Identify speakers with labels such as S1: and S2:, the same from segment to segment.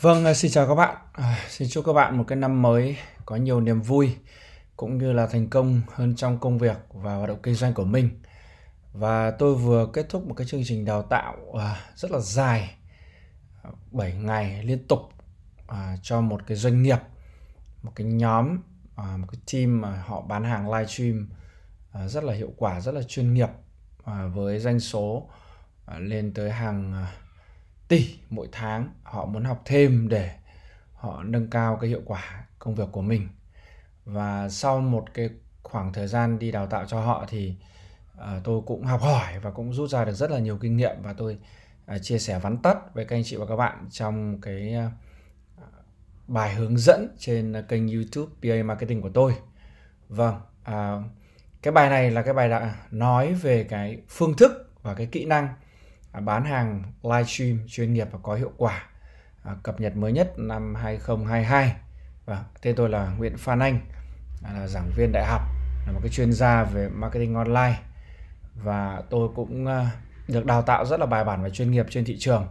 S1: Vâng, à, xin chào các bạn. À, xin chúc các bạn một cái năm mới có nhiều niềm vui cũng như là thành công hơn trong công việc và hoạt động kinh doanh của mình. Và tôi vừa kết thúc một cái chương trình đào tạo à, rất là dài 7 ngày liên tục à, cho một cái doanh nghiệp, một cái nhóm, à, một cái team mà họ bán hàng livestream à, rất là hiệu quả, rất là chuyên nghiệp à, với doanh số à, lên tới hàng à, tỷ mỗi tháng họ muốn học thêm để họ nâng cao cái hiệu quả công việc của mình và sau một cái khoảng thời gian đi đào tạo cho họ thì uh, tôi cũng học hỏi và cũng rút ra được rất là nhiều kinh nghiệm và tôi uh, chia sẻ vắn tắt với các anh chị và các bạn trong cái uh, bài hướng dẫn trên kênh YouTube PA Marketing của tôi. Vâng, uh, cái bài này là cái bài đã nói về cái phương thức và cái kỹ năng À, bán hàng livestream chuyên nghiệp và có hiệu quả à, cập nhật mới nhất năm 2022 và vâng, tên tôi là Nguyễn Phan Anh à, là giảng viên đại học là một cái chuyên gia về marketing online và tôi cũng được đào tạo rất là bài bản và chuyên nghiệp trên thị trường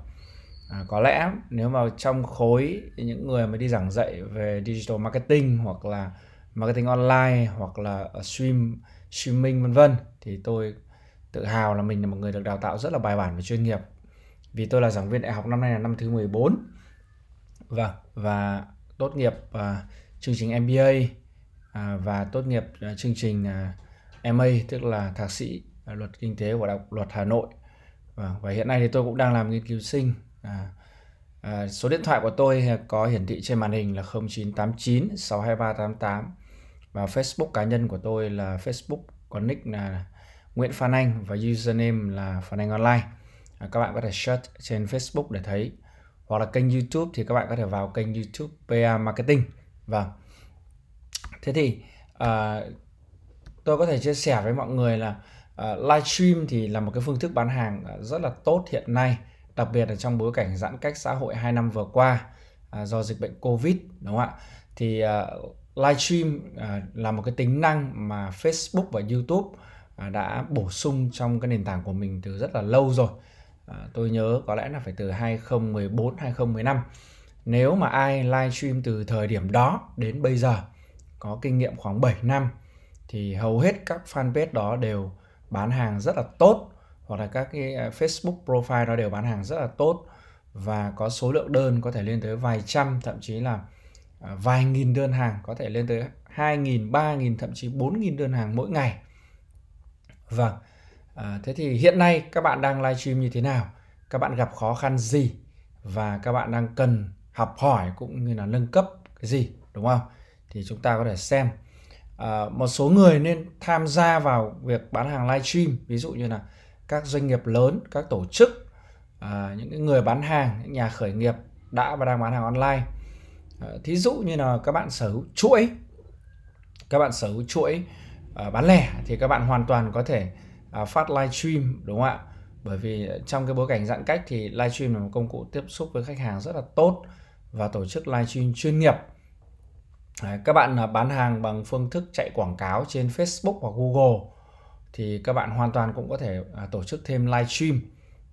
S1: à, có lẽ nếu mà trong khối những người mà đi giảng dạy về digital marketing hoặc là marketing online hoặc là stream streaming vân vân thì tôi tự hào là mình là một người được đào tạo rất là bài bản và chuyên nghiệp vì tôi là giảng viên đại học năm nay là năm thứ 14 vâng và tốt nghiệp uh, chương trình MBA uh, à, và tốt nghiệp uh, chương trình uh, MA tức là thạc sĩ uh, luật kinh tế của đại học luật Hà Nội vâng, và hiện nay thì tôi cũng đang làm nghiên cứu sinh uh, uh, số điện thoại của tôi có hiển thị trên màn hình là 0989 62388 và Facebook cá nhân của tôi là Facebook có nick là Nguyễn Phan Anh và username là Phan Anh Online. À, các bạn có thể search trên Facebook để thấy hoặc là kênh YouTube thì các bạn có thể vào kênh YouTube PA Marketing. Vâng. Thế thì à, tôi có thể chia sẻ với mọi người là à, livestream thì là một cái phương thức bán hàng à, rất là tốt hiện nay, đặc biệt là trong bối cảnh giãn cách xã hội 2 năm vừa qua à, do dịch bệnh Covid đúng không ạ? Thì à, livestream à, là một cái tính năng mà Facebook và YouTube À, đã bổ sung trong cái nền tảng của mình từ rất là lâu rồi. À, tôi nhớ có lẽ là phải từ 2014 2015. Nếu mà ai livestream từ thời điểm đó đến bây giờ có kinh nghiệm khoảng 7 năm thì hầu hết các fanpage đó đều bán hàng rất là tốt hoặc là các cái à, Facebook profile đó đều bán hàng rất là tốt và có số lượng đơn có thể lên tới vài trăm thậm chí là vài nghìn đơn hàng có thể lên tới 2.000, 3.000 thậm chí 4.000 đơn hàng mỗi ngày Vâng. À, thế thì hiện nay các bạn đang livestream như thế nào? Các bạn gặp khó khăn gì và các bạn đang cần học hỏi cũng như là nâng cấp cái gì đúng không? Thì chúng ta có thể xem à, một số người nên tham gia vào việc bán hàng livestream ví dụ như là các doanh nghiệp lớn, các tổ chức, à, những người bán hàng, những nhà khởi nghiệp đã và đang bán hàng online. À, thí dụ như là các bạn sở hữu chuỗi, các bạn sở hữu chuỗi Ờ, bán lẻ thì các bạn hoàn toàn có thể à, phát live stream đúng không ạ bởi vì trong cái bối cảnh giãn cách thì live stream là một công cụ tiếp xúc với khách hàng rất là tốt và tổ chức live stream chuyên nghiệp các bạn à, bán hàng bằng phương thức chạy quảng cáo trên Facebook hoặc Google thì các bạn hoàn toàn cũng có thể à, tổ chức thêm live stream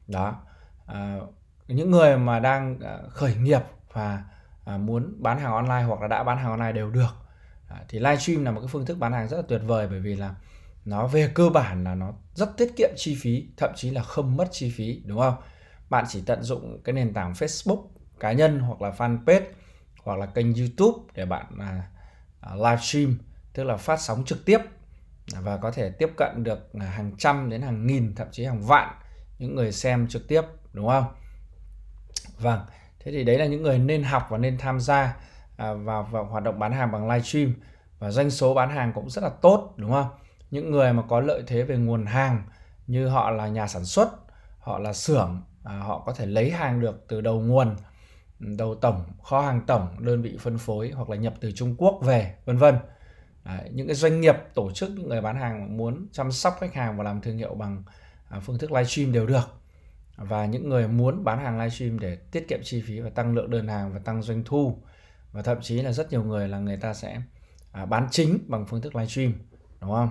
S1: đó những người mà đang khởi nghiệp và muốn bán hàng online hoặc là đã bán hàng online đều được à, thì livestream là một cái phương thức bán hàng rất là tuyệt vời bởi vì là nó về cơ bản là nó rất tiết kiệm chi phí thậm chí là không mất chi phí đúng không bạn chỉ tận dụng cái nền tảng Facebook cá nhân hoặc là fanpage hoặc là kênh YouTube để bạn à, à livestream tức là phát sóng trực tiếp và có thể tiếp cận được à, hàng trăm đến hàng nghìn thậm chí hàng vạn những người xem trực tiếp đúng không? Vâng, thế thì đấy là những người nên học và nên tham gia à, vào, vào hoạt động bán hàng bằng livestream và doanh số bán hàng cũng rất là tốt đúng không những người mà có lợi thế về nguồn hàng như họ là nhà sản xuất họ là xưởng à, họ có thể lấy hàng được từ đầu nguồn đầu tổng kho hàng tổng đơn vị phân phối hoặc là nhập từ trung quốc về vân vân những cái doanh nghiệp tổ chức những người bán hàng muốn chăm sóc khách hàng và làm thương hiệu bằng à, phương thức livestream đều được và những người muốn bán hàng livestream để tiết kiệm chi phí và tăng lượng đơn hàng và tăng doanh thu và thậm chí là rất nhiều người là người ta sẽ à, bán chính bằng phương thức livestream đúng không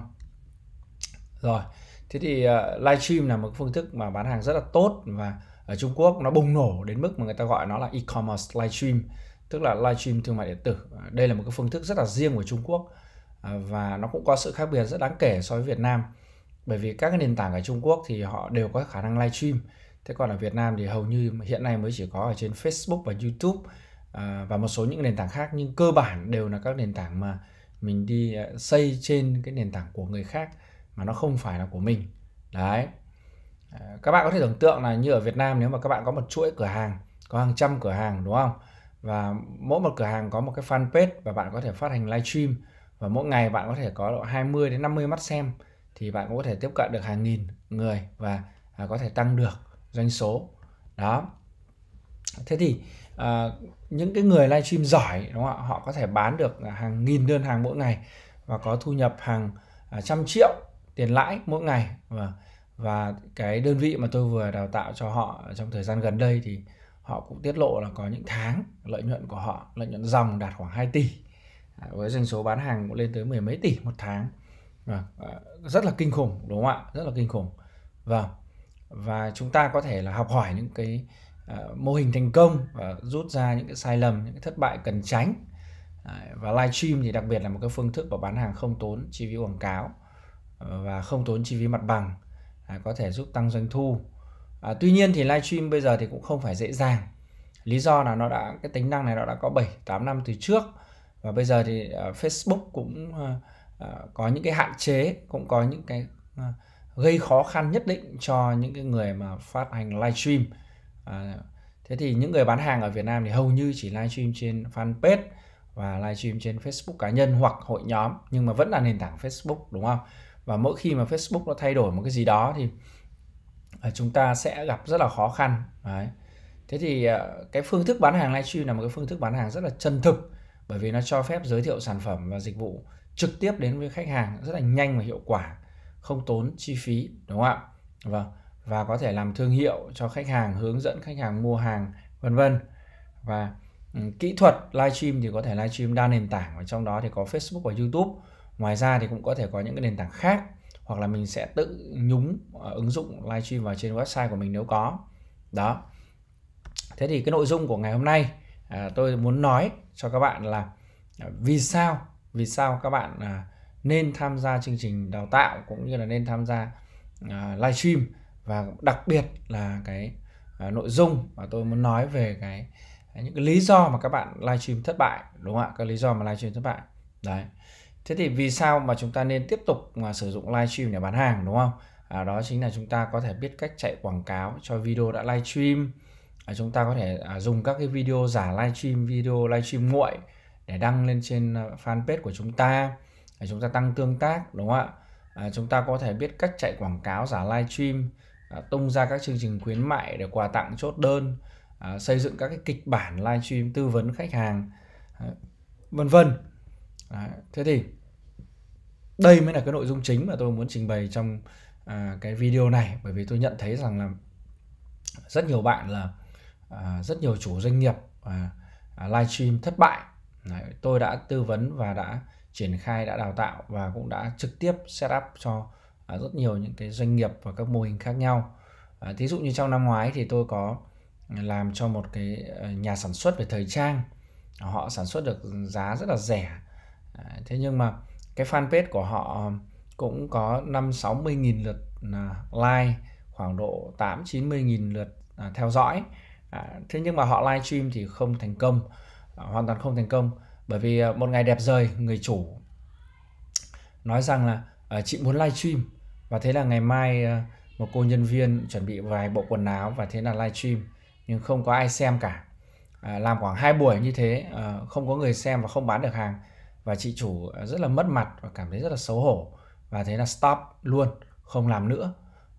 S1: rồi thế thì uh, livestream là một phương thức mà bán hàng rất là tốt và ở Trung Quốc nó bùng nổ đến mức mà người ta gọi nó là e-commerce livestream tức là livestream thương mại điện tử à, đây là một cái phương thức rất là riêng của Trung Quốc à, và nó cũng có sự khác biệt rất đáng kể so với Việt Nam bởi vì các cái nền tảng ở Trung Quốc thì họ đều có khả năng livestream thế còn ở Việt Nam thì hầu như hiện nay mới chỉ có ở trên Facebook và YouTube À, và một số những nền tảng khác nhưng cơ bản đều là các nền tảng mà mình đi à, xây trên cái nền tảng của người khác mà nó không phải là của mình đấy à, các bạn có thể tưởng tượng là như ở Việt Nam nếu mà các bạn có một chuỗi cửa hàng có hàng trăm cửa hàng đúng không và mỗi một cửa hàng có một cái fanpage và bạn có thể phát hành live stream và mỗi ngày bạn có thể có độ 20 đến 50 mắt xem thì bạn cũng có thể tiếp cận được hàng nghìn người và có thể tăng được doanh số đó thế thì à, những cái người livestream giỏi đúng không ạ họ có thể bán được hàng nghìn đơn hàng mỗi ngày và có thu nhập hàng à, trăm triệu tiền lãi mỗi ngày và và cái đơn vị mà tôi vừa đào tạo cho họ trong thời gian gần đây thì họ cũng tiết lộ là có những tháng lợi nhuận của họ lợi nhuận dòng đạt khoảng 2 tỷ à, với doanh số bán hàng cũng lên tới mười mấy tỷ một tháng à, rất là kinh khủng đúng không ạ rất là kinh khủng và, vâng. và chúng ta có thể là học hỏi những cái À, mô hình thành công và rút ra những cái sai lầm những cái thất bại cần tránh à, và live stream thì đặc biệt là một cái phương thức của bán hàng không tốn chi phí quảng cáo à, và không tốn chi phí mặt bằng có thể giúp tăng doanh thu à, tuy nhiên thì live stream bây giờ thì cũng không phải dễ dàng lý do là nó đã cái tính năng này nó đã có 7 8 năm từ trước và bây giờ thì uh, Facebook cũng uh, uh, có những cái hạn chế cũng có những cái uh, gây khó khăn nhất định cho những cái người mà phát hành live livestream à, thế thì những người bán hàng ở Việt Nam thì hầu như chỉ livestream trên fanpage và livestream trên Facebook cá nhân hoặc hội nhóm nhưng mà vẫn là nền tảng Facebook đúng không và mỗi khi mà Facebook nó thay đổi một cái gì đó thì à, chúng ta sẽ gặp rất là khó khăn đấy thế thì à, cái phương thức bán hàng livestream là một cái phương thức bán hàng rất là chân thực bởi vì nó cho phép giới thiệu sản phẩm và dịch vụ trực tiếp đến với khách hàng rất là nhanh và hiệu quả không tốn chi phí đúng không ạ vâng và có thể làm thương hiệu cho khách hàng hướng dẫn khách hàng mua hàng vân vân và ừ, kỹ thuật livestream thì có thể livestream đa nền tảng và trong đó thì có Facebook và YouTube ngoài ra thì cũng có thể có những cái nền tảng khác hoặc là mình sẽ tự nhúng ờ, ứng dụng livestream vào trên website của mình nếu có đó thế thì cái nội dung của ngày hôm nay à, tôi muốn nói cho các bạn là à, vì sao vì sao các bạn à, nên tham gia chương trình đào tạo cũng như là nên tham gia à, livestream và đặc biệt là cái uh, nội dung mà tôi muốn nói về cái à, những cái lý do mà các bạn livestream thất bại đúng không ạ các lý do mà livestream thất bại đấy thế thì vì sao mà chúng ta nên tiếp tục mà sử dụng livestream để bán hàng đúng không à, đó chính là chúng ta có thể biết cách chạy quảng cáo cho video đã livestream à, chúng ta có thể à, dùng các cái video giả livestream video livestream nguội để đăng lên trên à, fanpage của chúng ta để chúng ta tăng tương tác đúng không ạ à, chúng ta có thể biết cách chạy quảng cáo giả livestream À, tung ra các chương trình khuyến mại để quà tặng chốt đơn à, xây dựng các cái kịch bản livestream tư vấn khách hàng à, vân vân thế thì đây mới là cái nội dung chính mà tôi muốn trình bày trong cái video này bởi vì tôi nhận thấy rằng là rất nhiều bạn là rất nhiều chủ doanh nghiệp à, à, livestream thất bại tôi đã tư vấn và đã triển khai đã đào tạo và cũng đã trực tiếp setup cho À, rất nhiều những cái doanh nghiệp và các mô hình khác nhau à, thí dụ như trong năm ngoái thì tôi có làm cho một cái ờ, nhà sản xuất về thời trang à, họ sản xuất được giá rất là rẻ à, thế nhưng mà cái fanpage của họ cũng có năm sáu mươi nghìn lượt à, like khoảng độ tám chín mươi nghìn lượt theo dõi à, thế nhưng mà họ live stream thì không thành công à, hoàn toàn không thành công bởi vì ờ, một ngày đẹp rời người chủ nói rằng là ờ, chị muốn live stream và thế là ngày mai ờ, một cô nhân viên chuẩn bị vài bộ quần áo và thế là live stream nhưng không có ai xem cả à, làm khoảng hai buổi như thế à, không có người xem và không bán được hàng và chị chủ ờ, rất là mất mặt và cảm thấy rất là xấu hổ và thế là stop luôn không làm nữa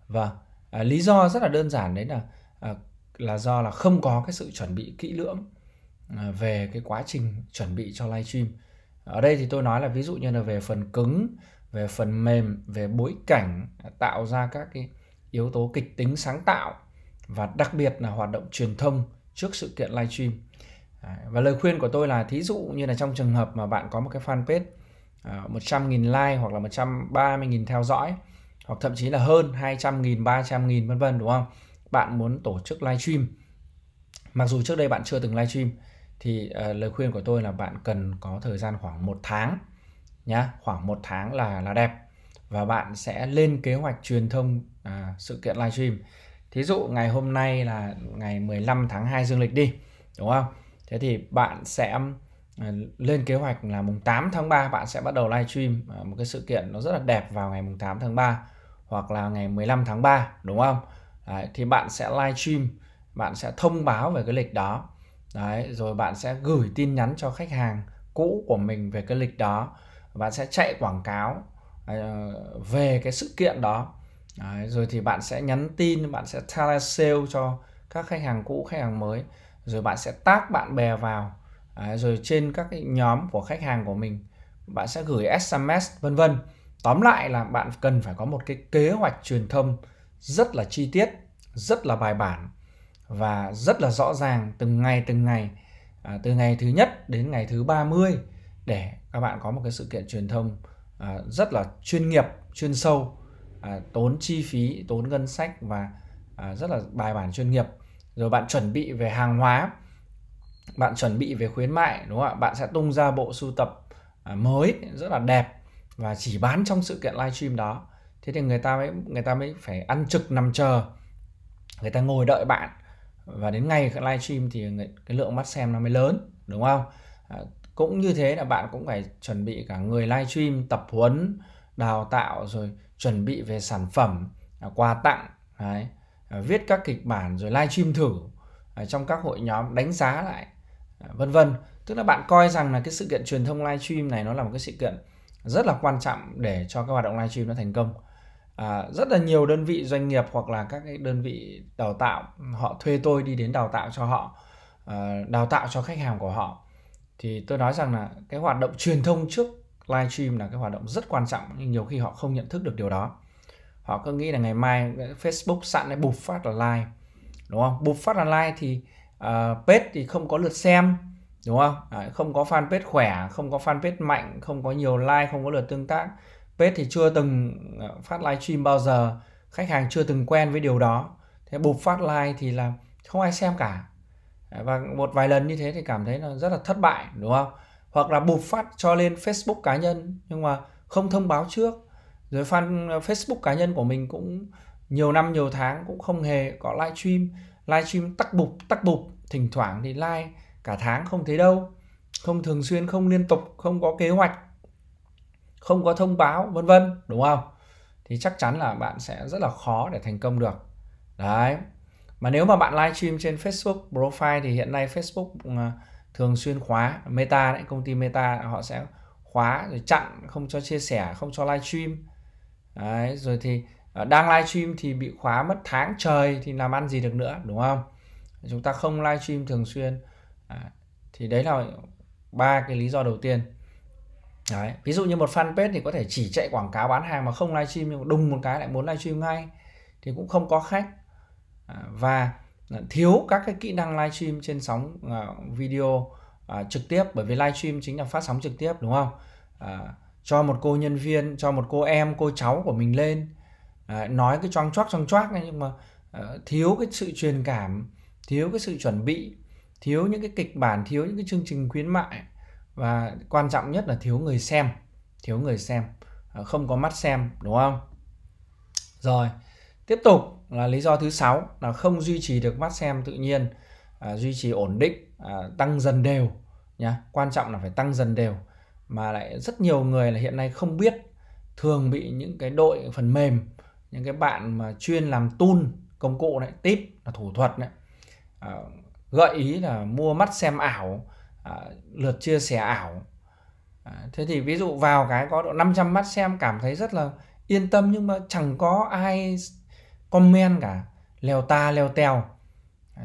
S1: và vâng, à, lý do rất là đơn giản đấy là à, là do là không có cái sự chuẩn bị kỹ lưỡng à, về cái quá trình chuẩn bị cho live stream ở đây thì tôi nói là ví dụ như là về phần cứng về phần mềm về bối cảnh tạo ra các cái yếu tố kịch tính sáng tạo và đặc biệt là hoạt động truyền thông trước sự kiện live stream và lời khuyên của tôi là thí dụ như là trong trường hợp mà bạn có một cái fanpage 100.000 à, like hoặc là 130.000 theo dõi hoặc thậm chí là hơn 200.000, 300.000 vân vân đúng không? Bạn muốn tổ chức live stream. Mặc dù trước đây bạn chưa từng live stream thì uh, lời khuyên của tôi là bạn cần có thời gian khoảng một tháng nhá khoảng một tháng là là đẹp và bạn sẽ lên kế hoạch truyền thông à, sự kiện livestream thí dụ ngày hôm nay là ngày 15 tháng 2 dương lịch đi đúng không thế thì bạn sẽ à, lên kế hoạch là mùng 8 tháng 3 bạn sẽ bắt đầu livestream à, một cái sự kiện nó rất là đẹp vào ngày mùng 8 tháng 3 hoặc là ngày 15 tháng 3 đúng không? Đấy, thì bạn sẽ livestream, bạn sẽ thông báo về cái lịch đó. Đấy, rồi bạn sẽ gửi tin nhắn cho khách hàng cũ của mình về cái lịch đó và sẽ chạy quảng cáo ờ, về cái sự kiện đó rồi thì bạn sẽ nhắn tin bạn sẽ telesale cho các khách hàng cũ khách hàng mới rồi bạn sẽ tác bạn bè vào rồi trên các cái nhóm của khách hàng của mình bạn sẽ gửi sms vân vân tóm lại là bạn cần phải có một cái kế hoạch truyền thông rất là chi tiết rất là bài bản và rất là rõ ràng từng ngày từng ngày à, từ ngày thứ nhất đến ngày thứ 30 để các bạn có một cái sự kiện truyền thông à, rất là chuyên nghiệp chuyên sâu à, tốn chi phí tốn ngân sách và à, rất là bài bản chuyên nghiệp rồi bạn chuẩn bị về hàng hóa bạn chuẩn bị về khuyến mại đúng không ạ bạn sẽ tung ra bộ sưu tập à, mới rất là đẹp và chỉ bán trong sự kiện live stream đó thế thì người ta mới người ta mới phải ăn trực nằm chờ người ta ngồi đợi bạn và đến ngày live stream thì người, cái lượng mắt xem nó mới lớn đúng không Ờ, cũng như thế là bạn cũng phải chuẩn bị cả người live stream tập huấn đào tạo rồi chuẩn bị về sản phẩm à, quà tặng đấy, à, viết các kịch bản rồi live stream thử à, trong các hội nhóm đánh giá lại vân vân tức là bạn coi rằng là cái sự kiện truyền thông live stream này nó là một cái sự kiện rất là quan trọng để cho các hoạt động live stream nó thành công à, rất là nhiều đơn vị doanh nghiệp hoặc là các cái đơn vị đào tạo họ thuê tôi đi đến đào tạo cho họ à, đào tạo cho khách hàng của họ thì tôi nói rằng là cái hoạt động truyền thông trước live stream là cái hoạt động rất quan trọng nhưng nhiều khi họ không nhận thức được điều đó họ cứ nghĩ là ngày mai Facebook sẵn để bùng phát là like đúng không bùng phát là like thì uh, page thì không có lượt xem đúng không à, không có fanpage khỏe không có fanpage mạnh không có nhiều like không có lượt tương tác page thì chưa từng ờ, phát live stream bao giờ khách hàng chưa từng quen với điều đó thế bùng phát like thì là không ai xem cả và một vài lần như thế thì cảm thấy là rất là thất bại đúng không hoặc là bục phát cho lên Facebook cá nhân nhưng mà không thông báo trước rồi fan ờ, Facebook cá nhân của mình cũng nhiều năm nhiều tháng cũng không hề có live stream live stream tắc bục tắc bục thỉnh thoảng thì like cả tháng không thấy đâu không thường xuyên không liên tục không có kế hoạch không có thông báo vân vân đúng không thì chắc chắn là bạn sẽ rất là khó để thành công được đấy mà nếu mà bạn livestream trên Facebook profile thì hiện nay Facebook ừ, thường xuyên khóa Meta đấy công ty Meta họ sẽ khóa rồi chặn không cho chia sẻ không cho livestream đấy, rồi thì ờ, đang livestream thì bị khóa mất tháng trời thì làm ăn gì được nữa đúng không chúng ta không livestream thường xuyên à, thì đấy là ba cái lý do đầu tiên đấy. ví dụ như một fanpage thì có thể chỉ chạy quảng cáo bán hàng mà không livestream nhưng đùng một cái lại muốn livestream ngay thì cũng không có khách À, và à, thiếu các cái kỹ năng live stream trên sóng à, video trực tiếp bởi vì live stream chính là phát sóng trực tiếp đúng không cho một cô nhân viên cho một cô em cô cháu của mình lên nói cái choang choác choang choác nhưng mà thiếu cái sự truyền cảm thiếu cái sự chuẩn bị thiếu những cái kịch bản thiếu những cái chương trình khuyến mại và quan trọng nhất là thiếu người xem thiếu người xem không có mắt xem đúng không rồi tiếp tục là lý do thứ sáu là không duy trì được mắt xem tự nhiên à, duy trì ổn định à, tăng dần đều nha quan trọng là phải tăng dần đều mà lại rất nhiều người là hiện nay không biết thường bị những cái đội phần mềm những cái bạn mà chuyên làm tool công cụ này tip là thủ thuật này à, gợi ý là mua mắt xem ảo à, lượt chia sẻ ảo à, thế thì ví dụ vào cái có độ 500 mắt xem cảm thấy rất là yên tâm nhưng mà chẳng có ai comment cả leo ta leo teo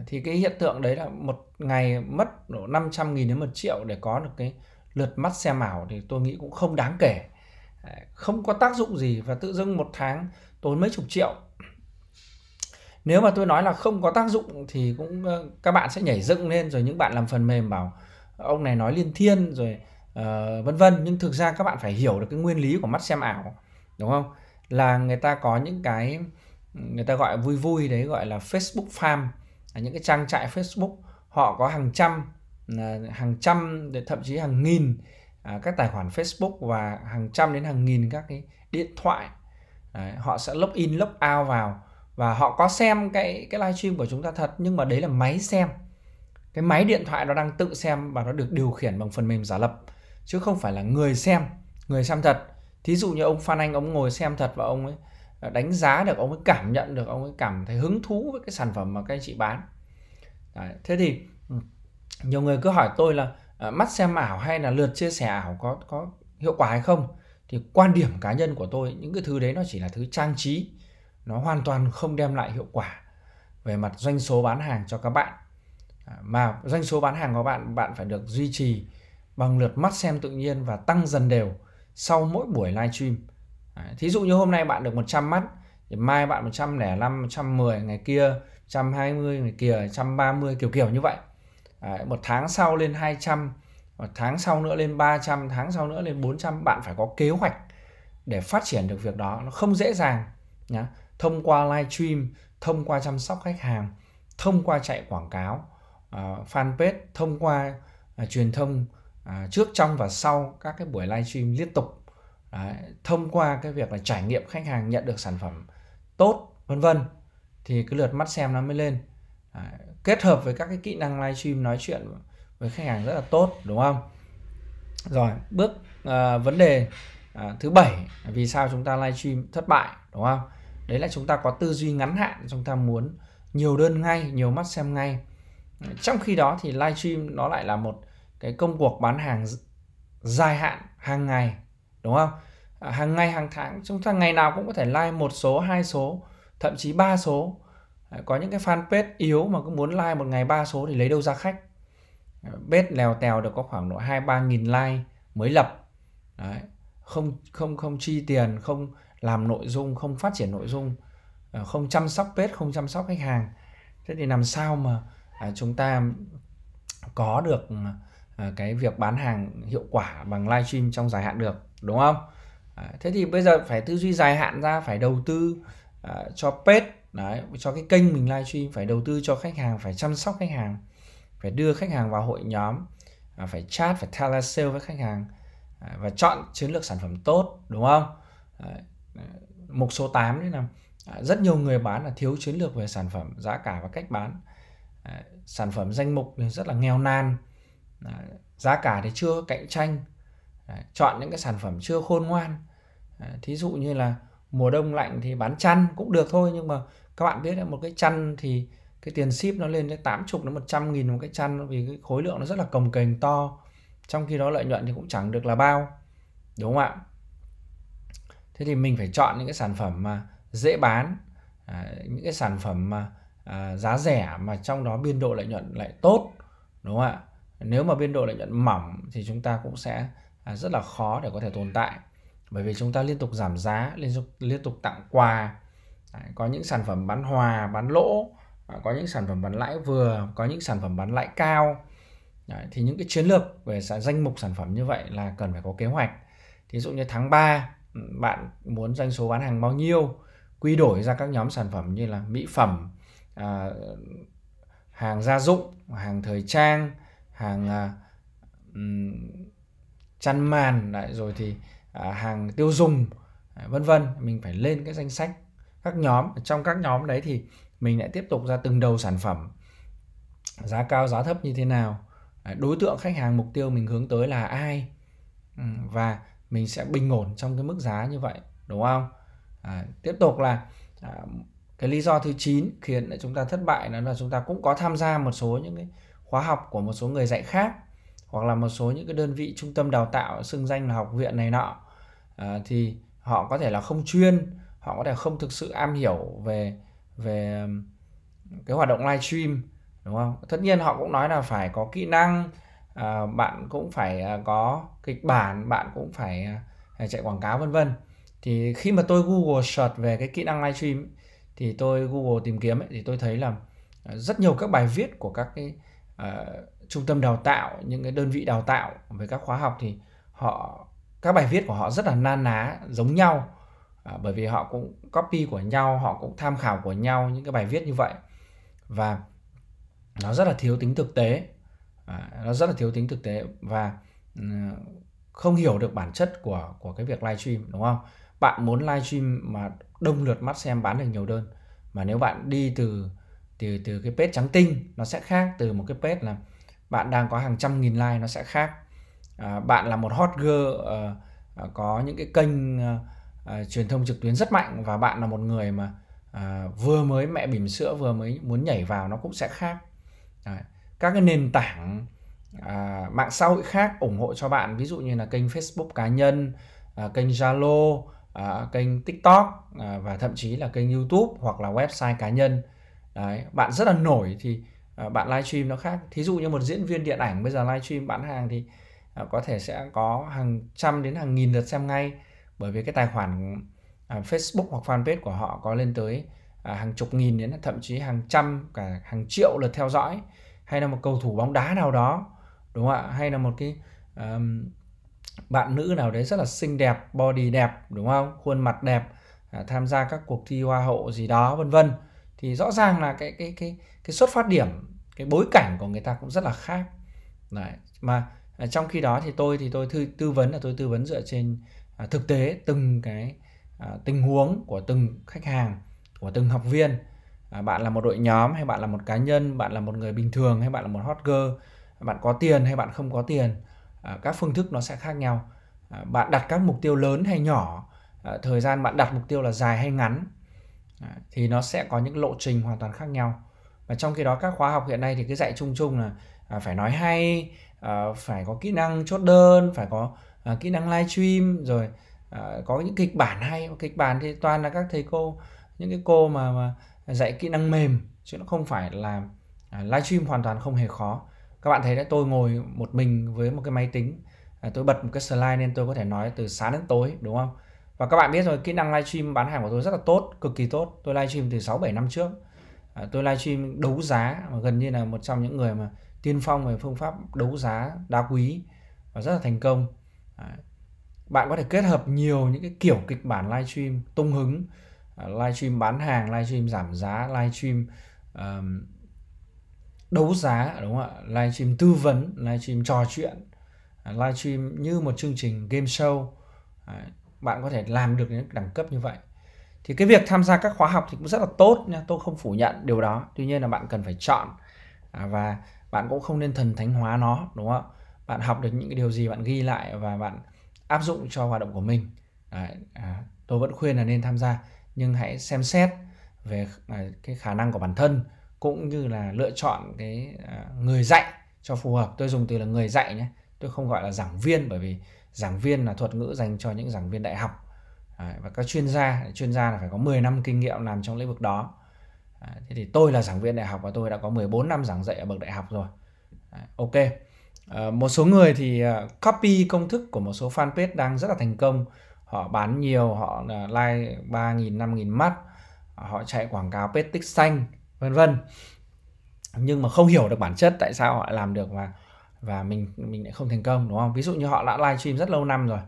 S1: thì cái hiện tượng đấy là một ngày mất độ 500 nghìn đến một triệu để có được cái lượt mắt xe ảo thì tôi nghĩ cũng không đáng kể không có tác dụng gì và tự dưng một tháng tốn mấy chục triệu nếu mà tôi nói là không có tác dụng thì cũng ờ, các bạn sẽ nhảy dựng lên rồi những bạn làm phần mềm bảo ông này nói liên thiên rồi uh, vân vân nhưng thực ra các bạn phải hiểu được cái nguyên lý của mắt xem ảo đúng không là người ta có những cái người ta gọi vui vui đấy gọi là Facebook farm à, những cái trang trại Facebook họ có hàng trăm à, hàng trăm thậm chí hàng nghìn à, các tài khoản Facebook và hàng trăm đến hàng nghìn các cái điện thoại đấy, họ sẽ log in log out vào và họ có xem cái cái livestream của chúng ta thật nhưng mà đấy là máy xem cái máy điện thoại nó đang tự xem và nó được điều khiển bằng phần mềm giả lập chứ không phải là người xem người xem thật thí dụ như ông Phan Anh ông ngồi xem thật và ông ấy đánh giá được ông ấy cảm nhận được ông ấy cảm thấy hứng thú với cái sản phẩm mà các anh chị bán Đấy. thế thì nhiều người cứ hỏi tôi là ờ, mắt xem ảo hay là lượt chia sẻ ảo có có hiệu quả hay không thì quan điểm cá nhân của tôi những cái thứ đấy nó chỉ là thứ trang trí nó hoàn toàn không đem lại hiệu quả về mặt doanh số bán hàng cho các bạn à, mà doanh số bán hàng của bạn bạn phải được duy trì bằng lượt mắt xem tự nhiên và tăng dần đều sau mỗi buổi live stream thí dụ như hôm nay bạn được 100 mắt thì mai bạn 105, 110 ngày kia 120 ngày kia 130 kiểu kiểu như vậy Đấy, một tháng sau lên 200 một tháng sau nữa lên 300 tháng sau nữa lên 400 bạn phải có kế hoạch để phát triển được việc đó nó không dễ dàng nhá thông qua live stream thông qua chăm sóc khách hàng thông qua chạy quảng cáo uh, fanpage thông qua uh, truyền thông uh, trước trong và sau các cái buổi live stream liên tục Đấy, thông qua cái việc là trải nghiệm khách hàng nhận được sản phẩm tốt vân vân thì cái lượt mắt xem nó mới lên Đấy, kết hợp với các cái kỹ năng live stream nói chuyện với khách hàng rất là tốt đúng không rồi bước uh, vấn đề uh, thứ bảy vì sao chúng ta live stream thất bại đúng không đấy là chúng ta có tư duy ngắn hạn chúng ta muốn nhiều đơn ngay nhiều mắt xem ngay trong khi đó thì live stream nó lại là một cái công cuộc bán hàng dài hạn hàng ngày đúng không à, hàng ngày hàng tháng chúng ta ngày nào cũng có thể like một số hai số thậm chí ba số à, có những cái fanpage yếu mà cứ muốn like một ngày ba số thì lấy đâu ra khách à, bết lèo tèo được có khoảng độ hai ba nghìn like mới lập Đấy. không không không chi tiền không làm nội dung không phát triển nội dung à, không chăm sóc page không chăm sóc khách hàng thế thì làm sao mà à, chúng ta có được à, À, cái việc bán hàng hiệu quả bằng livestream trong dài hạn được đúng không à, thế thì bây giờ phải tư duy dài hạn ra phải đầu tư à, cho page đấy, cho cái kênh mình livestream phải đầu tư cho khách hàng phải chăm sóc khách hàng phải đưa khách hàng vào hội nhóm phải chat phải telesale với khách hàng và chọn chiến lược sản phẩm tốt đúng không mục số 8 đấy là rất nhiều người bán là thiếu chiến lược về sản phẩm giá cả và cách bán sản phẩm danh mục rất là nghèo nàn. Đấy, giá cả thì chưa cạnh tranh Đấy, chọn những cái sản phẩm chưa khôn ngoan Đấy, thí dụ như là mùa đông lạnh thì bán chăn cũng được thôi nhưng mà các bạn biết đấy, một cái chăn thì cái tiền ship nó lên đến 80 đến 100 nghìn một cái chăn vì cái khối lượng nó rất là cồng kềnh to trong khi đó lợi nhuận thì cũng chẳng được là bao đúng không ạ thế thì mình phải chọn những cái sản phẩm mà dễ bán à, những cái sản phẩm mà à, giá rẻ mà trong đó biên độ lợi nhuận lại tốt đúng không ạ nếu mà biên độ lợi nhuận mỏng thì chúng ta cũng sẽ à, rất là khó để có thể tồn tại bởi vì chúng ta liên tục giảm giá liên tục liên tục tặng quà à, có những sản phẩm bán hòa bán lỗ à, có những sản phẩm bán lãi vừa có những sản phẩm bán lãi cao thì những cái chiến lược về danh mục sản phẩm như vậy là cần phải có kế hoạch thí dụ như tháng 3 ừ, bạn muốn doanh số bán hàng bao nhiêu quy đổi ra các nhóm sản phẩm như là mỹ phẩm hàng gia dụng hàng thời trang hàng à, chăn màn lại rồi thì à, hàng tiêu dùng à, vân vân mình phải lên cái danh sách các nhóm trong các nhóm đấy thì mình lại tiếp tục ra từng đầu sản phẩm giá cao giá thấp như thế nào đối tượng khách hàng mục tiêu mình hướng tới là ai và mình sẽ bình ổn trong cái mức giá như vậy đúng không à, tiếp tục là à, cái lý do thứ 9 khiến chúng ta thất bại đó là chúng ta cũng có tham gia một số những cái khóa học của một số người dạy khác hoặc là một số những cái đơn vị trung tâm đào tạo xưng danh là học viện này nọ à, thì họ có thể là không chuyên họ có thể không thực sự am hiểu về về um, cái hoạt động live stream đúng không tất nhiên họ cũng nói là phải có kỹ năng à, bạn cũng phải à, có kịch bản bạn cũng à, phải chạy quảng cáo vân vân thì khi mà tôi google search về cái kỹ năng live stream thì tôi google tìm kiếm ấy, thì tôi thấy là rất nhiều các bài viết của các cái uh, trung tâm đào tạo những cái đơn vị đào tạo về các khóa học thì họ các bài viết của họ rất là nan ná giống nhau uh, bởi vì họ cũng copy của nhau họ cũng tham khảo của nhau những cái bài viết như vậy và nó rất là thiếu tính thực tế uh, nó rất là thiếu tính thực tế và uh, không hiểu được bản chất của của cái việc live stream đúng không bạn muốn live stream mà đông lượt mắt xem bán được nhiều đơn mà nếu bạn đi từ từ từ cái page trắng tinh nó sẽ khác từ một cái page là bạn đang có hàng trăm nghìn like nó sẽ khác à, bạn là một hot girl à, có những cái kênh à, à, truyền thông trực tuyến rất mạnh và bạn là một người mà à, vừa mới mẹ bỉm sữa vừa mới muốn nhảy vào nó cũng sẽ khác à, các cái nền tảng à, mạng xã hội khác ủng hộ cho bạn ví dụ như là kênh Facebook cá nhân à, kênh Zalo à, kênh TikTok à, và thậm chí là kênh YouTube hoặc là website cá nhân Đấy, bạn rất là nổi thì à, bạn livestream nó khác. Thí dụ như một diễn viên điện ảnh bây giờ livestream bán hàng thì à, có thể sẽ có hàng trăm đến hàng nghìn lượt xem ngay bởi vì cái tài khoản à, Facebook hoặc fanpage của họ có lên tới hàng chục nghìn đến thậm chí hàng trăm cả hàng triệu lượt theo dõi hay là một cầu thủ bóng đá nào đó đúng không ạ hay là một cái um, bạn nữ nào đấy rất là xinh đẹp body đẹp đúng không khuôn mặt đẹp à, tham gia các cuộc thi hoa hậu gì đó vân vân thì rõ ràng là cái cái cái cái xuất phát điểm cái bối cảnh của người ta cũng rất là khác Đấy. mà à, trong khi đó thì tôi thì tôi tư, tư vấn là tôi tư vấn dựa trên à, thực tế từng cái à, tình huống của từng khách hàng của từng học viên à, bạn là một đội nhóm hay bạn là một cá nhân bạn là một người bình thường hay bạn là một hot girl bạn có tiền hay bạn không có tiền à, các phương thức nó sẽ khác nhau à, bạn đặt các mục tiêu lớn hay nhỏ à, thời gian bạn đặt mục tiêu là dài hay ngắn À, thì nó sẽ có những lộ trình hoàn toàn khác nhau và trong khi đó các khóa học hiện nay thì cứ dạy chung chung là à, phải nói hay à, phải có kỹ năng chốt đơn phải có kỹ năng live stream rồi có những kịch bản hay kịch bản thì toàn là các thầy cô những cái cô mà, mà dạy kỹ năng mềm chứ nó không phải là live stream hoàn toàn không hề khó các bạn thấy đấy tôi ngồi một mình với một cái máy tính tôi bật một cái slide nên tôi có thể nói từ sáng đến tối đúng không và các bạn biết rồi kỹ năng livestream bán hàng của tôi rất là tốt cực kỳ tốt tôi livestream từ 6 7 năm trước à, tôi livestream đấu giá mà gần như là một trong những người mà tiên phong về phương pháp đấu giá đá quý và rất là thành công à, bạn có thể kết hợp nhiều những cái kiểu kịch bản livestream tung hứng à, livestream bán hàng livestream giảm giá livestream um, đấu giá đúng không ạ livestream tư vấn livestream trò chuyện à, livestream như một chương trình game show à, bạn có thể làm được những đẳng cấp như vậy thì cái việc tham gia các khóa học thì cũng rất là tốt nha tôi không phủ nhận điều đó tuy nhiên là bạn cần phải chọn à, và bạn cũng không nên thần thánh hóa nó đúng không bạn học được những cái điều gì bạn ghi lại và bạn áp dụng cho hoạt động của mình Đấy, à, tôi vẫn khuyên là nên tham gia nhưng hãy xem xét về à, cái khả năng của bản thân cũng như là lựa chọn cái à, người dạy cho phù hợp tôi dùng từ là người dạy nhé tôi không gọi là giảng viên bởi vì giảng viên là thuật ngữ dành cho những giảng viên đại học và các chuyên gia chuyên gia là phải có 10 năm kinh nghiệm làm trong lĩnh vực đó thế thì tôi là giảng viên đại học và tôi đã có 14 năm giảng dạy ở bậc đại học rồi ok ờ, một số người thì ờ, copy công thức của một số fanpage đang rất là thành công họ bán nhiều họ like 3 nghìn 5 nghìn mắt họ chạy quảng cáo page tích xanh vân vân nhưng mà không hiểu được bản chất tại sao họ làm được và và mình mình lại không thành công đúng không ví dụ như họ đã livestream rất lâu năm rồi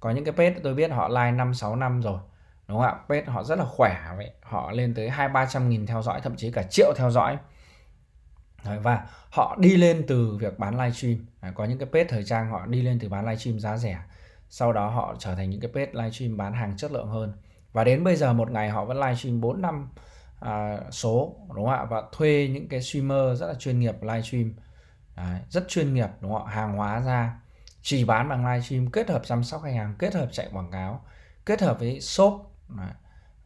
S1: có những cái page tôi biết họ live 5 6 năm rồi đúng không ạ page họ rất là khỏe vậy họ lên tới hai ba trăm nghìn theo dõi thậm chí cả triệu theo dõi Đấy, và họ đi lên từ việc bán livestream à, có những cái page thời trang họ đi lên từ bán livestream giá rẻ sau đó họ trở thành những cái page livestream bán hàng chất lượng hơn và đến bây giờ một ngày họ vẫn livestream 4 năm à, số đúng không ạ và thuê những cái streamer rất là chuyên nghiệp livestream Đấy, rất chuyên nghiệp đúng không ạ hàng hóa ra chỉ bán bằng livestream kết hợp chăm sóc khách hàng kết hợp chạy quảng cáo kết hợp với shop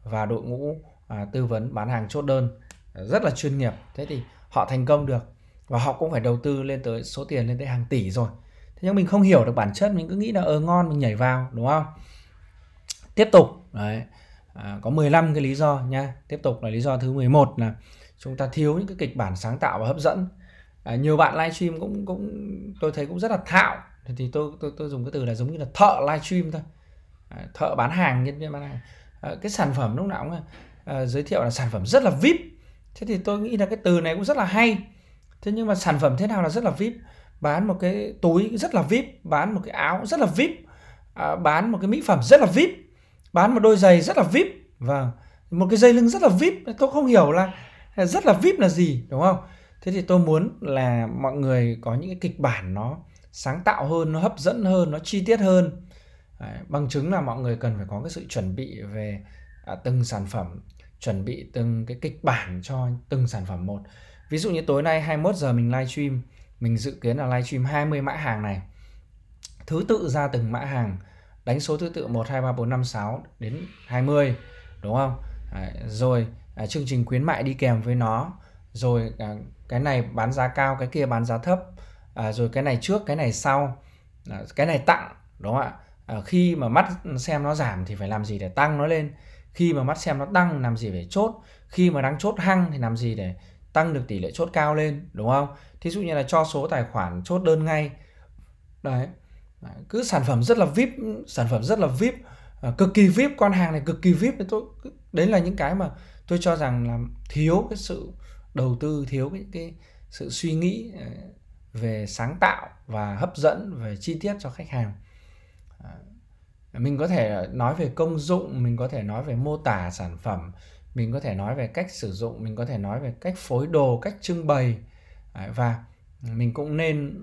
S1: và đội ngũ à, tư vấn bán hàng chốt đơn rất là chuyên nghiệp thế thì họ thành công được và họ cũng phải đầu tư lên tới số tiền lên tới hàng tỷ rồi thế nhưng mình không hiểu được bản chất mình cứ nghĩ là ờ ngon mình nhảy vào đúng không tiếp tục đấy à, có 15 cái lý do nha tiếp tục là lý do thứ 11 là chúng ta thiếu những cái kịch bản sáng tạo và hấp dẫn à, nhiều bạn livestream cũng cũng tôi thấy cũng rất là thạo thì tôi tôi tôi dùng cái từ là giống như là thợ livestream thôi à, thợ bán hàng nhân viên bán hàng à, cái sản phẩm lúc nào cũng à, giới thiệu là sản phẩm rất là vip thế thì tôi nghĩ là cái từ này cũng rất là hay thế nhưng mà sản phẩm thế nào là rất là vip bán một cái túi rất là vip bán một cái áo rất là vip à, bán một cái mỹ phẩm rất là vip bán một đôi giày rất là vip và một cái dây lưng rất là vip tôi không hiểu là rất là vip là gì đúng không thế thì tôi muốn là mọi người có những cái kịch bản nó sáng tạo hơn nó hấp dẫn hơn nó chi tiết hơn Đấy, bằng chứng là mọi người cần phải có cái sự chuẩn bị về à, từng sản phẩm chuẩn bị từng cái kịch bản cho từng sản phẩm một ví dụ như tối nay 21 giờ mình live stream mình dự kiến là live stream 20 mã hàng này thứ tự ra từng mã hàng đánh số thứ tự 1 2 3 4 5 6 đến 20 đúng không Đấy, rồi à, chương trình khuyến mại đi kèm với nó rồi à, cái này bán giá cao cái kia bán giá thấp à, rồi cái này trước cái này sau à, cái này tặng đúng không ạ à, khi mà mắt xem nó giảm thì phải làm gì để tăng nó lên khi mà mắt xem nó tăng làm gì để chốt khi mà đang chốt hăng thì làm gì để tăng được tỷ lệ chốt cao lên đúng không thí dụ như là cho số tài khoản chốt đơn ngay đấy cứ sản phẩm rất là vip sản phẩm rất là vip à, cực kỳ vip con hàng này cực kỳ vip tôi đấy là những cái mà tôi cho rằng là thiếu cái sự đầu tư thiếu cái, cái sự suy nghĩ ờ, về sáng tạo và hấp dẫn về chi tiết cho khách hàng ờ, mình có thể nói về công dụng mình có thể nói về mô tả sản phẩm mình có thể nói về cách sử dụng mình có thể nói về cách phối đồ cách trưng bày và mình cũng nên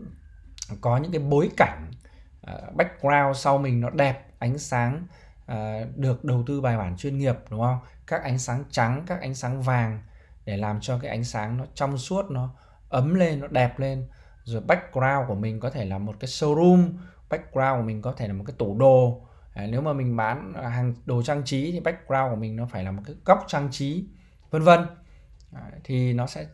S1: có những cái bối cảnh ờ, background sau mình nó đẹp ánh sáng được đầu tư bài bản chuyên nghiệp đúng không các ánh sáng trắng các ánh sáng vàng để làm cho cái ánh sáng nó trong suốt nó ấm lên nó đẹp lên rồi background của mình có thể là một cái showroom background của mình có thể là một cái tủ đồ à, nếu mà mình bán hàng đồ trang trí thì background của mình nó phải là một cái góc trang trí vân vân à, thì nó sẽ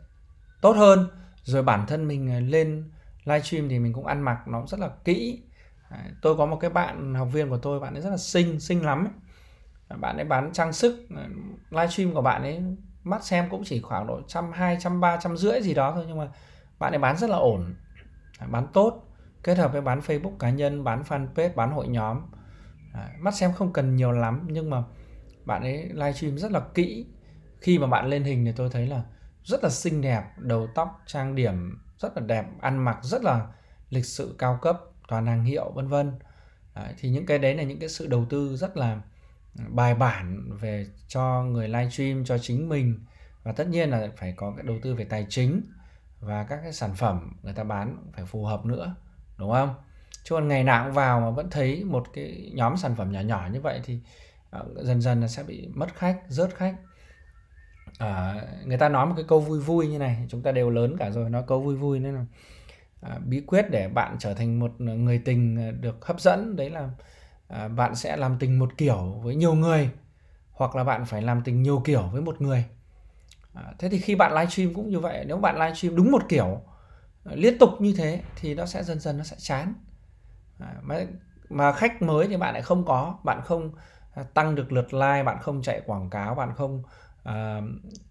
S1: tốt hơn rồi bản thân mình à, lên livestream thì mình cũng ăn mặc nó rất là kỹ à, tôi có một cái bạn học viên của tôi bạn ấy rất là xinh xinh lắm ấy. bạn ấy bán trang sức à, livestream của bạn ấy mắt xem cũng chỉ khoảng độ trăm hai trăm ba trăm rưỡi gì đó thôi nhưng mà bạn ấy bán rất là ổn bán tốt kết hợp với bán facebook cá nhân bán fanpage bán hội nhóm mắt xem không cần nhiều lắm nhưng mà bạn ấy livestream rất là kỹ khi mà bạn lên hình thì tôi thấy là rất là xinh đẹp đầu tóc trang điểm rất là đẹp ăn mặc rất là lịch sự cao cấp toàn hàng hiệu vân vân thì những cái đấy là những cái sự đầu tư rất là bài bản về cho người live stream cho chính mình và tất nhiên là phải có cái đầu tư về tài chính và các cái sản phẩm người ta bán phải phù hợp nữa đúng không chứ còn ngày nào cũng vào mà vẫn thấy một cái nhóm sản phẩm nhỏ nhỏ như vậy thì ờ, dần dần là sẽ bị mất khách rớt khách à, người ta nói một cái câu vui vui như này chúng ta đều lớn cả rồi nói câu vui vui nên là à, bí quyết để bạn trở thành một người tình được hấp dẫn đấy là À, bạn sẽ làm tình một kiểu với nhiều người hoặc là bạn phải làm tình nhiều kiểu với một người à, thế thì khi bạn livestream cũng như vậy nếu bạn livestream đúng một kiểu à, liên tục như thế thì nó sẽ dần dần nó sẽ chán mà, khách mới thì bạn lại không có bạn không tăng được lượt like bạn không chạy quảng cáo bạn không à,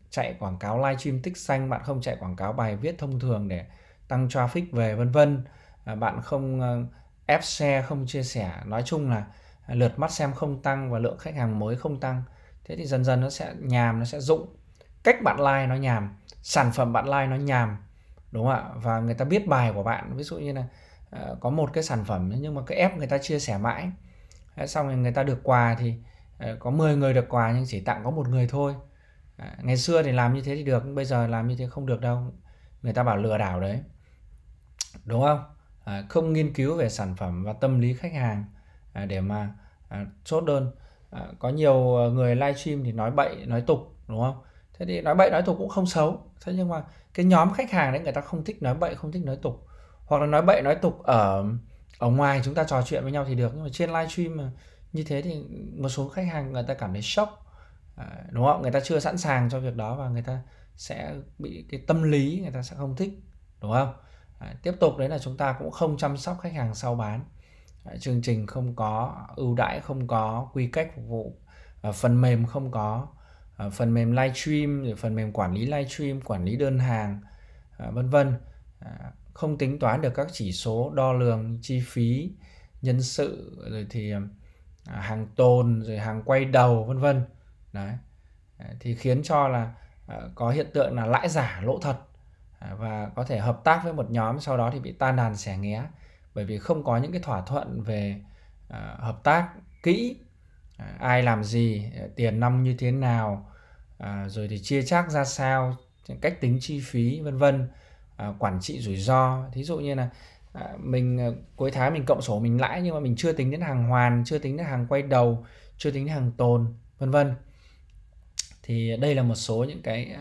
S1: chạy quảng cáo livestream tích xanh bạn không chạy quảng cáo bài viết thông thường để tăng traffic về vân vân bạn không à, ép xe không chia sẻ nói chung là lượt mắt xem không tăng và lượng khách hàng mới không tăng thế thì dần dần nó sẽ nhàm nó sẽ rụng cách bạn like nó nhàm sản phẩm bạn like nó nhàm đúng không ạ và người ta biết bài của bạn ví dụ như là ờ, có một cái sản phẩm nhưng mà cái ép người ta chia sẻ mãi xong rồi người ta được quà thì ờ, có 10 người được quà nhưng chỉ tặng có một người thôi ờ, ngày xưa thì làm như thế thì được bây giờ làm như thế không được đâu người ta bảo lừa đảo đấy đúng không À, không nghiên cứu về sản phẩm và tâm lý khách hàng à, để mà à, chốt đơn có nhiều người livestream thì nói bậy nói tục đúng không thế thì nói bậy nói tục cũng không xấu thế nhưng mà cái nhóm khách hàng đấy người ta không thích nói bậy không thích nói tục hoặc là nói bậy nói tục ở ở ngoài chúng ta trò chuyện với nhau thì được nhưng mà trên livestream mà như thế thì một số khách hàng người ta cảm thấy sốc đúng không người ta chưa sẵn sàng cho việc đó và người ta sẽ bị cái tâm lý người ta sẽ không thích đúng không à, tiếp tục đấy là chúng ta cũng không chăm sóc khách hàng sau bán à, chương trình không có ưu đãi không có quy cách phục vụ à, phần mềm không có à, phần mềm live stream phần mềm quản lý live stream quản lý đơn hàng à, vân vân à, không tính toán được các chỉ số đo lường chi phí nhân sự rồi thì à, hàng tồn rồi hàng quay đầu vân vân đấy à, thì khiến cho là à, có hiện tượng là lãi giả lỗ thật À, và có thể hợp tác với một nhóm sau đó thì bị tan đàn xẻ nghé bởi vì không có những cái thỏa thuận về à, hợp tác kỹ à, ai làm gì à, tiền năm như thế nào à, rồi thì chia chác ra sao cách tính chi phí vân vân à, quản trị rủi ro thí dụ như là à, mình à, cuối tháng mình cộng sổ mình lãi nhưng mà mình chưa tính đến hàng hoàn chưa tính đến hàng quay đầu chưa tính đến hàng tồn vân vân thì đây là một số những cái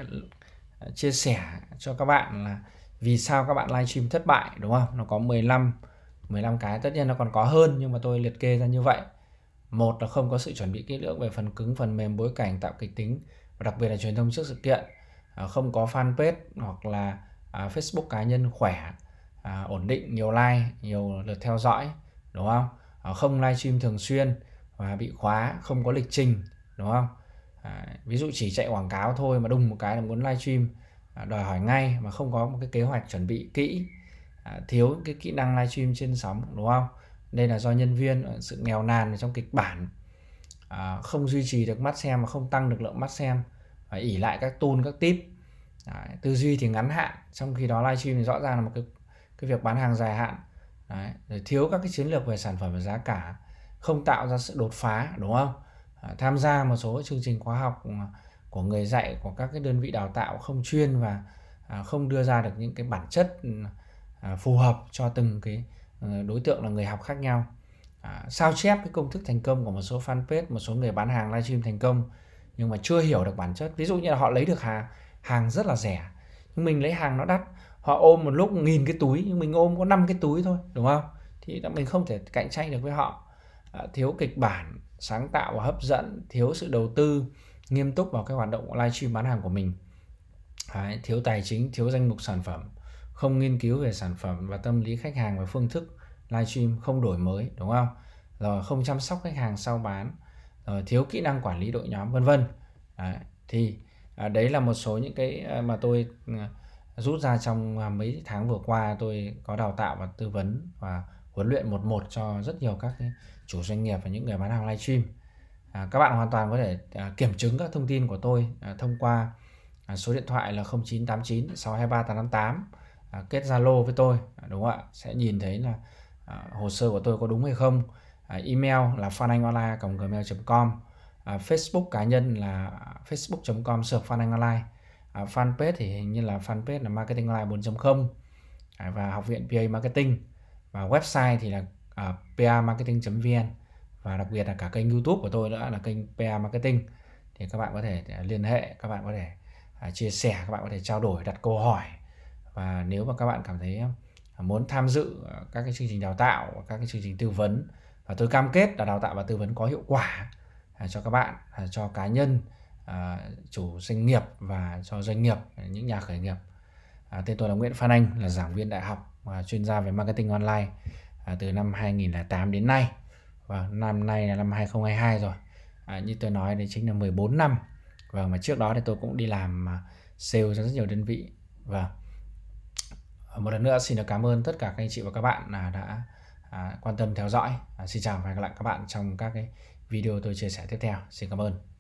S1: chia sẻ cho các bạn là vì sao các bạn livestream thất bại đúng không? Nó có 15 15 cái tất nhiên nó còn có hơn nhưng mà tôi liệt kê ra như vậy. Một là không có sự chuẩn bị kỹ lưỡng về phần cứng, phần mềm, bối cảnh, tạo kịch tính và đặc biệt là truyền thông trước sự kiện. À, không có fanpage hoặc là à, Facebook cá nhân khỏe, à, ổn định, nhiều like, nhiều lượt theo dõi đúng không? À, không livestream thường xuyên và bị khóa, không có lịch trình đúng không? à, ví dụ chỉ chạy quảng cáo thôi mà đùng một cái là muốn livestream à, đòi hỏi ngay mà không có một cái kế hoạch chuẩn bị kỹ à, thiếu cái kỹ năng live stream trên sóng đúng không đây là do nhân viên ờ, sự nghèo nàn trong kịch bản à, không duy trì được mắt xem mà không tăng được lượng mắt xem phải ỉ lại các tool các tip Đấy, tư duy thì ngắn hạn trong khi đó live stream thì rõ ràng là một cái cái việc bán hàng dài hạn Đấy, thiếu các cái chiến lược về sản phẩm và giá cả không tạo ra sự đột phá đúng không À, tham gia một số chương trình khóa học à, của người dạy của các cái đơn vị đào tạo không chuyên và à, không đưa ra được những cái bản chất phù hợp cho từng cái ờ, đối tượng là người học khác nhau sao chép cái công thức thành công của một số fanpage một số người bán hàng livestream thành công nhưng mà chưa hiểu được bản chất ví dụ như là họ lấy được hàng hàng rất là rẻ nhưng mình lấy hàng nó đắt họ ôm một lúc nghìn cái túi nhưng mình ôm có năm cái túi thôi đúng không thì mình không thể cạnh tranh được với họ thiếu kịch bản sáng tạo và hấp dẫn thiếu sự đầu tư nghiêm túc vào cái hoạt động livestream bán hàng của mình Đấy, thiếu tài chính thiếu danh mục sản phẩm không nghiên cứu về sản phẩm và tâm lý khách hàng và phương thức livestream không đổi mới đúng không rồi không chăm sóc khách hàng sau bán rồi thiếu kỹ năng quản lý đội nhóm vân vân thì à, đấy là một số những cái à, mà tôi à, rút ra trong à, mấy tháng vừa qua tôi có đào tạo và tư vấn và huấn luyện một một cho rất nhiều các cái chủ doanh nghiệp và những người bán hàng livestream à, các bạn hoàn toàn có thể à, kiểm chứng các thông tin của tôi à, thông qua à, số điện thoại là 0989 623 858 à, kết Zalo với tôi à, đúng không ạ sẽ nhìn thấy là à, hồ sơ của tôi có đúng hay không à, email là phananhonline@gmail.com à, Facebook cá nhân là facebook.com sượt à, fanpage thì hình như là fanpage là marketing online 4.0 à, và học viện PA marketing và website thì là À, pa marketing vn và đặc biệt là cả kênh youtube của tôi nữa là kênh pa marketing thì các bạn có thể à, liên hệ các bạn có thể à, chia sẻ các bạn có thể trao đổi đặt câu hỏi và nếu mà các bạn cảm thấy muốn tham dự các cái chương trình đào tạo các cái chương trình tư vấn và tôi cam kết là đào tạo và tư vấn có hiệu quả cho các bạn cho cá nhân chủ doanh nghiệp và cho doanh nghiệp những nhà khởi nghiệp tên tôi là Nguyễn Phan Anh là giảng viên đại học và chuyên gia về marketing online À, từ năm 2008 đến nay và năm nay là năm 2022 rồi à, như tôi nói đấy chính là 14 năm vâng, và mà trước đó thì tôi cũng đi làm à, sale cho rất nhiều đơn vị và vâng. ờ, một lần nữa xin được cảm ơn tất cả các anh chị và các bạn là đã à, quan tâm theo dõi xin chào và hẹn gặp lại các bạn trong các cái video tôi chia sẻ tiếp theo xin cảm ơn